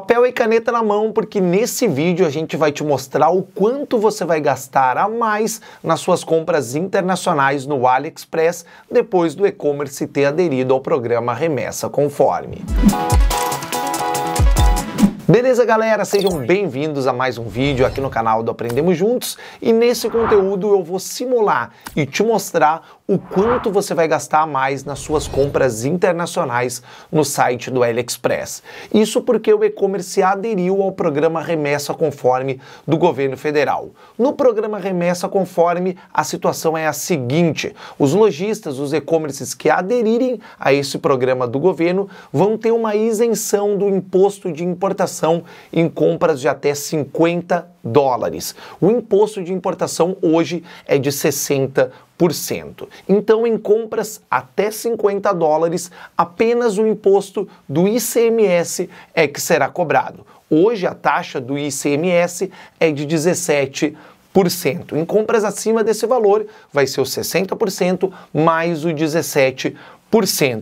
Papel e caneta na mão, porque nesse vídeo a gente vai te mostrar o quanto você vai gastar a mais nas suas compras internacionais no AliExpress depois do e-commerce ter aderido ao programa Remessa Conforme. Beleza, galera? Sejam bem-vindos a mais um vídeo aqui no canal do Aprendemos Juntos e nesse conteúdo eu vou simular e te mostrar o quanto você vai gastar mais nas suas compras internacionais no site do AliExpress. Isso porque o e-commerce aderiu ao programa Remessa Conforme do governo federal. No programa Remessa Conforme, a situação é a seguinte: os lojistas, os e-commerces que aderirem a esse programa do governo vão ter uma isenção do imposto de importação em compras de até 50 dólares. O imposto de importação hoje é de 60 então, em compras até 50 dólares, apenas o imposto do ICMS é que será cobrado. Hoje, a taxa do ICMS é de 17%. Em compras acima desse valor, vai ser os 60% mais o 17%.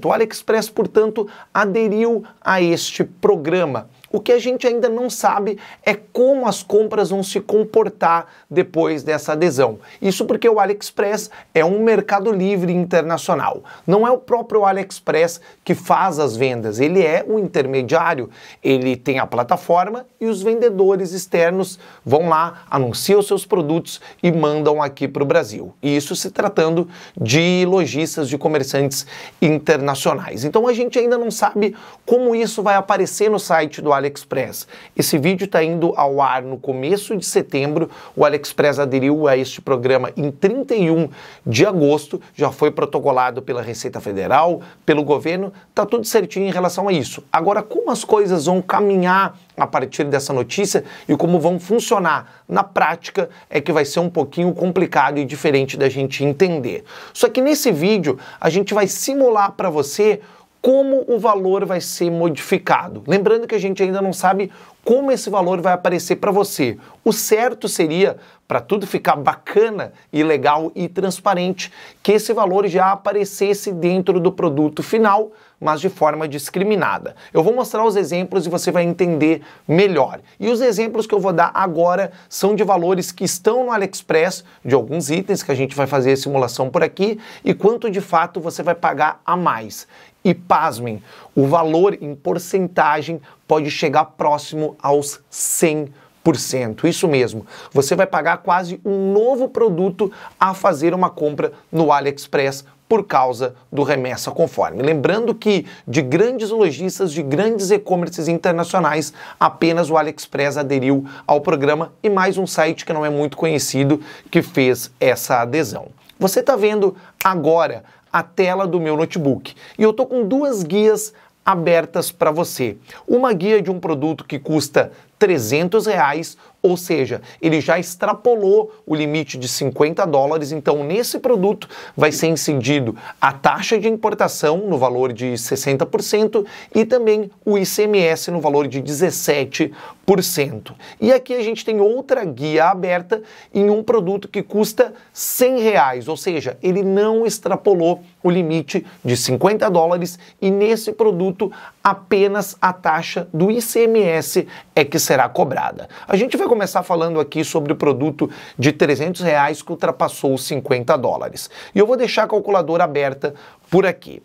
O AliExpress, portanto, aderiu a este programa. O que a gente ainda não sabe é como as compras vão se comportar depois dessa adesão. Isso porque o AliExpress é um mercado livre internacional. Não é o próprio AliExpress que faz as vendas, ele é o um intermediário. Ele tem a plataforma e os vendedores externos vão lá, anunciam seus produtos e mandam aqui para o Brasil. E isso se tratando de lojistas, de comerciantes internacionais. Então a gente ainda não sabe como isso vai aparecer no site do AliExpress. Esse vídeo está indo ao ar no começo de setembro. O AliExpress aderiu a este programa em 31 de agosto, já foi protocolado pela Receita Federal, pelo governo, está tudo certinho em relação a isso. Agora, como as coisas vão caminhar a partir dessa notícia e como vão funcionar na prática é que vai ser um pouquinho complicado e diferente da gente entender. Só que nesse vídeo a gente vai simular para você como o valor vai ser modificado. Lembrando que a gente ainda não sabe como esse valor vai aparecer para você. O certo seria, para tudo ficar bacana e legal e transparente, que esse valor já aparecesse dentro do produto final, mas de forma discriminada. Eu vou mostrar os exemplos e você vai entender melhor. E os exemplos que eu vou dar agora são de valores que estão no AliExpress, de alguns itens que a gente vai fazer a simulação por aqui, e quanto de fato você vai pagar a mais. E pasmem, o valor em porcentagem pode chegar próximo aos 100%. Isso mesmo, você vai pagar quase um novo produto a fazer uma compra no AliExpress por causa do remessa conforme. Lembrando que de grandes lojistas, de grandes e-commerces internacionais, apenas o AliExpress aderiu ao programa e mais um site que não é muito conhecido que fez essa adesão. Você está vendo agora a tela do meu notebook. E eu estou com duas guias abertas para você. Uma guia de um produto que custa 300 reais ou seja, ele já extrapolou o limite de 50 dólares, então nesse produto vai ser incidido a taxa de importação no valor de 60% e também o ICMS no valor de 17%. E aqui a gente tem outra guia aberta em um produto que custa 100 reais, ou seja, ele não extrapolou o limite de 50 dólares e nesse produto apenas a taxa do ICMS é que será cobrada. A gente vai começar falando aqui sobre o produto de 300 reais que ultrapassou os 50 dólares. E eu vou deixar a calculadora aberta por aqui.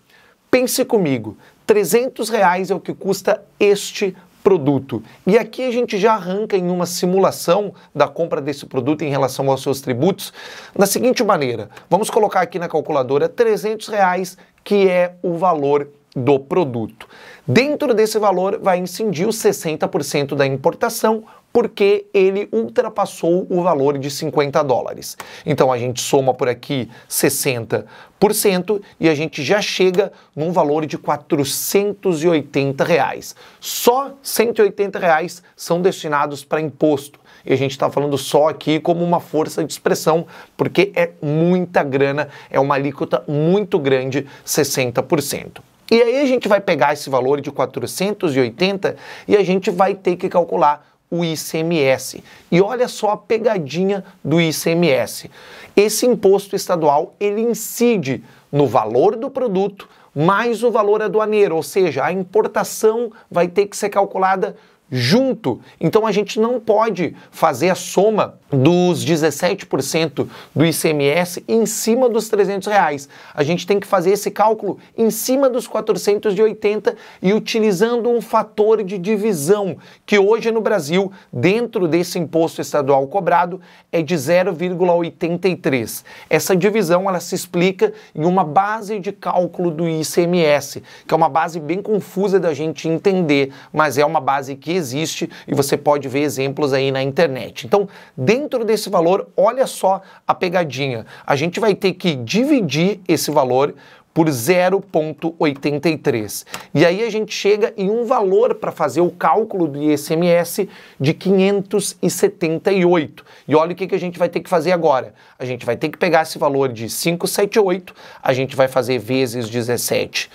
Pense comigo, 300 reais é o que custa este produto. E aqui a gente já arranca em uma simulação da compra desse produto em relação aos seus tributos da seguinte maneira. Vamos colocar aqui na calculadora 300 reais, que é o valor do produto. Dentro desse valor vai incidir os 60% da importação, porque ele ultrapassou o valor de 50 dólares. Então a gente soma por aqui 60% e a gente já chega num valor de 480 reais. Só 180 reais são destinados para imposto. E a gente está falando só aqui como uma força de expressão, porque é muita grana, é uma alíquota muito grande, 60%. E aí a gente vai pegar esse valor de 480 e a gente vai ter que calcular o ICMS. E olha só a pegadinha do ICMS. Esse imposto estadual, ele incide no valor do produto mais o valor aduaneiro, ou seja, a importação vai ter que ser calculada junto. Então a gente não pode fazer a soma dos 17% do ICMS em cima dos 300 reais. A gente tem que fazer esse cálculo em cima dos 480 e utilizando um fator de divisão que hoje no Brasil, dentro desse imposto estadual cobrado, é de 0,83. Essa divisão ela se explica em uma base de cálculo do ICMS, que é uma base bem confusa da gente entender, mas é uma base que existe e você pode ver exemplos aí na internet. Então, dentro desse valor, olha só a pegadinha. A gente vai ter que dividir esse valor por 0,83. E aí a gente chega em um valor para fazer o cálculo do ICMS de 578. E olha o que, que a gente vai ter que fazer agora. A gente vai ter que pegar esse valor de 578, a gente vai fazer vezes 17%,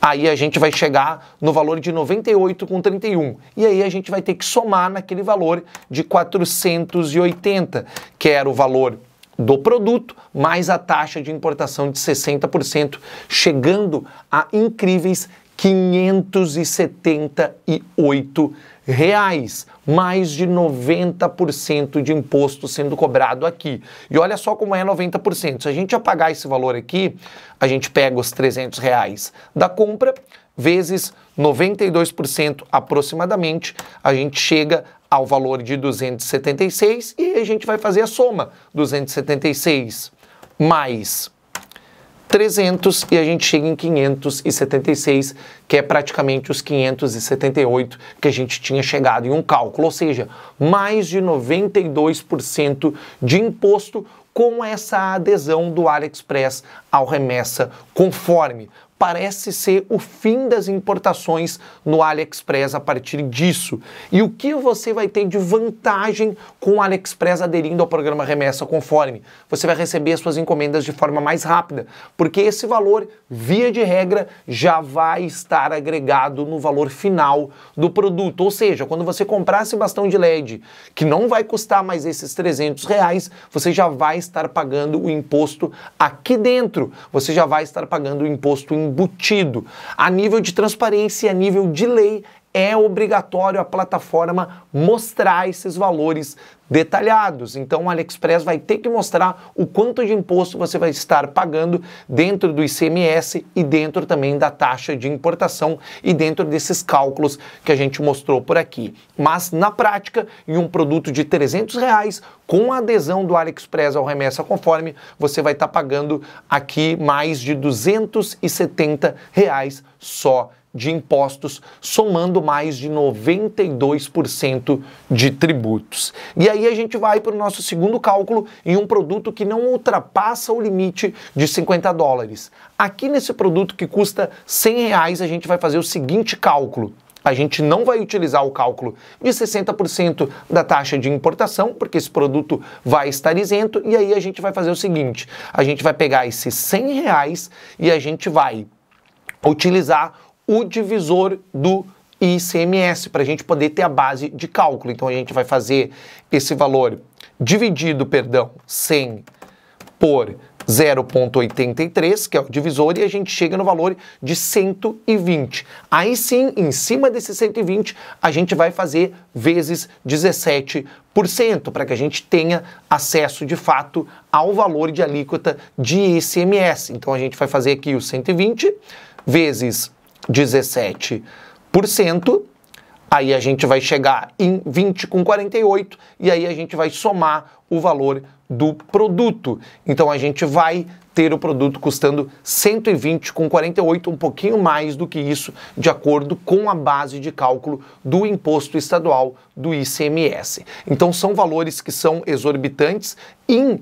aí a gente vai chegar no valor de 98,31. E aí a gente vai ter que somar naquele valor de 480, que era o valor do produto, mais a taxa de importação de 60%, chegando a incríveis 578 reais, mais de 90% de imposto sendo cobrado aqui. E olha só como é 90%. Se a gente apagar esse valor aqui, a gente pega os 300 reais da compra vezes 92% aproximadamente, a gente chega ao valor de 276 e a gente vai fazer a soma. 276 mais 300 e a gente chega em 576, que é praticamente os 578 que a gente tinha chegado em um cálculo, ou seja, mais de 92% de imposto com essa adesão do AliExpress ao remessa conforme parece ser o fim das importações no AliExpress a partir disso. E o que você vai ter de vantagem com o AliExpress aderindo ao programa Remessa Conforme? Você vai receber suas encomendas de forma mais rápida, porque esse valor, via de regra, já vai estar agregado no valor final do produto. Ou seja, quando você comprar esse bastão de LED, que não vai custar mais esses 300 reais, você já vai estar pagando o imposto aqui dentro. Você já vai estar pagando o imposto em embutido a nível de transparência e a nível de lei é obrigatório a plataforma mostrar esses valores detalhados. Então o AliExpress vai ter que mostrar o quanto de imposto você vai estar pagando dentro do ICMS e dentro também da taxa de importação e dentro desses cálculos que a gente mostrou por aqui. Mas na prática, em um produto de 300 reais, com a adesão do AliExpress ao remessa conforme, você vai estar tá pagando aqui mais de 270 reais só de impostos, somando mais de 92% de tributos. E aí a gente vai para o nosso segundo cálculo em um produto que não ultrapassa o limite de 50 dólares. Aqui nesse produto que custa 100 reais, a gente vai fazer o seguinte cálculo. A gente não vai utilizar o cálculo de 60% da taxa de importação, porque esse produto vai estar isento, e aí a gente vai fazer o seguinte: a gente vai pegar esses 100 reais e a gente vai utilizar o divisor do ICMS, para a gente poder ter a base de cálculo. Então a gente vai fazer esse valor dividido, perdão, 100 por 0,83, que é o divisor, e a gente chega no valor de 120. Aí sim, em cima desse 120, a gente vai fazer vezes 17%, para que a gente tenha acesso de fato ao valor de alíquota de ICMS. Então a gente vai fazer aqui o 120 vezes 17%, aí a gente vai chegar em 20,48 e aí a gente vai somar o valor do produto. Então a gente vai ter o produto custando 120,48, um pouquinho mais do que isso, de acordo com a base de cálculo do imposto estadual do ICMS. Então são valores que são exorbitantes em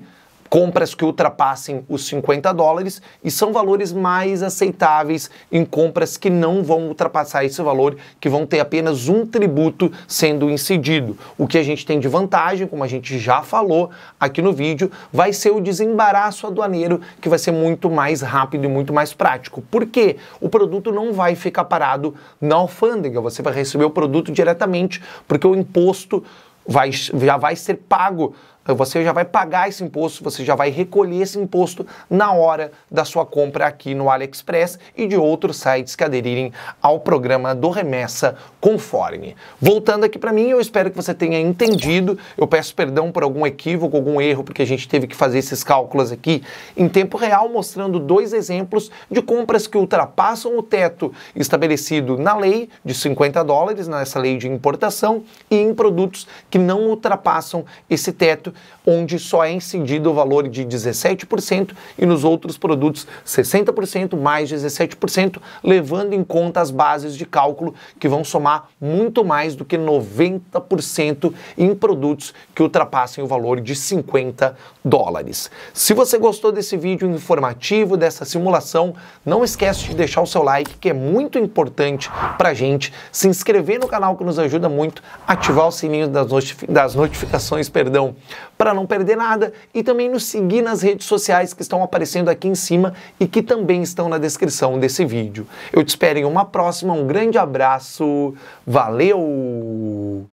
compras que ultrapassem os 50 dólares e são valores mais aceitáveis em compras que não vão ultrapassar esse valor, que vão ter apenas um tributo sendo incidido. O que a gente tem de vantagem, como a gente já falou aqui no vídeo, vai ser o desembaraço aduaneiro, que vai ser muito mais rápido e muito mais prático. Porque o produto não vai ficar parado na alfândega, você vai receber o produto diretamente, porque o imposto vai, já vai ser pago você já vai pagar esse imposto, você já vai recolher esse imposto na hora da sua compra aqui no AliExpress e de outros sites que aderirem ao programa do Remessa Conforme. Voltando aqui para mim, eu espero que você tenha entendido. Eu peço perdão por algum equívoco, algum erro, porque a gente teve que fazer esses cálculos aqui em tempo real, mostrando dois exemplos de compras que ultrapassam o teto estabelecido na lei de 50 dólares, nessa lei de importação, e em produtos que não ultrapassam esse teto onde só é incidido o valor de 17% e nos outros produtos 60% mais 17%, levando em conta as bases de cálculo que vão somar muito mais do que 90% em produtos que ultrapassem o valor de 50 dólares. Se você gostou desse vídeo informativo, dessa simulação, não esquece de deixar o seu like, que é muito importante para a gente, se inscrever no canal que nos ajuda muito, ativar o sininho das, das notificações, perdão, para não perder nada e também nos seguir nas redes sociais que estão aparecendo aqui em cima e que também estão na descrição desse vídeo. Eu te espero em uma próxima, um grande abraço, valeu!